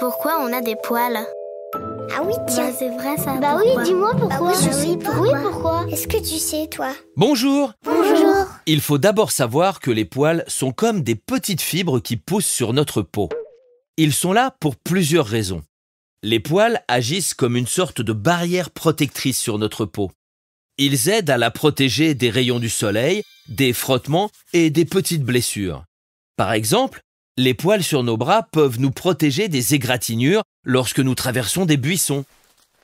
pourquoi on a des poils ah oui, tiens. Bah, c'est vrai ça. Bah oui, dis-moi bah pourquoi. oui, je pourquoi. Oui, pourquoi Est-ce que tu sais, toi Bonjour. Bonjour. Il faut d'abord savoir que les poils sont comme des petites fibres qui poussent sur notre peau. Ils sont là pour plusieurs raisons. Les poils agissent comme une sorte de barrière protectrice sur notre peau. Ils aident à la protéger des rayons du soleil, des frottements et des petites blessures. Par exemple, les poils sur nos bras peuvent nous protéger des égratignures lorsque nous traversons des buissons.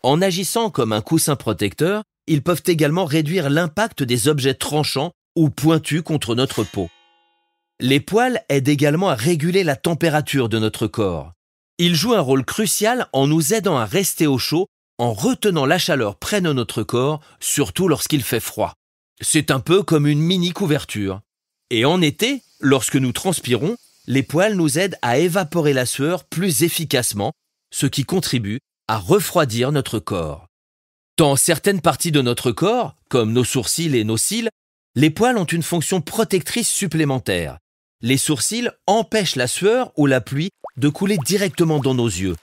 En agissant comme un coussin protecteur, ils peuvent également réduire l'impact des objets tranchants ou pointus contre notre peau. Les poils aident également à réguler la température de notre corps. Ils jouent un rôle crucial en nous aidant à rester au chaud en retenant la chaleur près de notre corps, surtout lorsqu'il fait froid. C'est un peu comme une mini couverture. Et en été, lorsque nous transpirons, les poils nous aident à évaporer la sueur plus efficacement, ce qui contribue à refroidir notre corps. Dans certaines parties de notre corps, comme nos sourcils et nos cils, les poils ont une fonction protectrice supplémentaire. Les sourcils empêchent la sueur ou la pluie de couler directement dans nos yeux,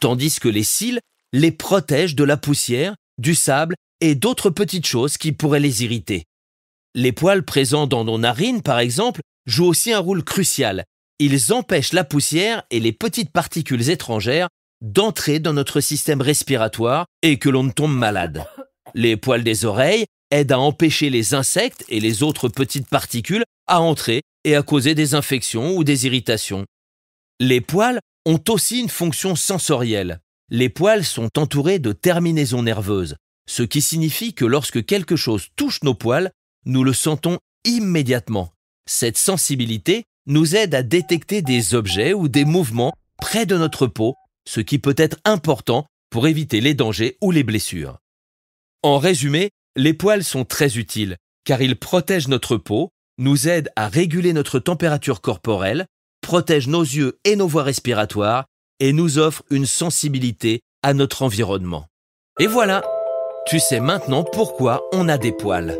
tandis que les cils les protègent de la poussière, du sable et d'autres petites choses qui pourraient les irriter. Les poils présents dans nos narines, par exemple, jouent aussi un rôle crucial ils empêchent la poussière et les petites particules étrangères d'entrer dans notre système respiratoire et que l'on ne tombe malade. Les poils des oreilles aident à empêcher les insectes et les autres petites particules à entrer et à causer des infections ou des irritations. Les poils ont aussi une fonction sensorielle. Les poils sont entourés de terminaisons nerveuses, ce qui signifie que lorsque quelque chose touche nos poils, nous le sentons immédiatement. Cette sensibilité nous aide à détecter des objets ou des mouvements près de notre peau, ce qui peut être important pour éviter les dangers ou les blessures. En résumé, les poils sont très utiles car ils protègent notre peau, nous aident à réguler notre température corporelle, protègent nos yeux et nos voies respiratoires et nous offrent une sensibilité à notre environnement. Et voilà, tu sais maintenant pourquoi on a des poils.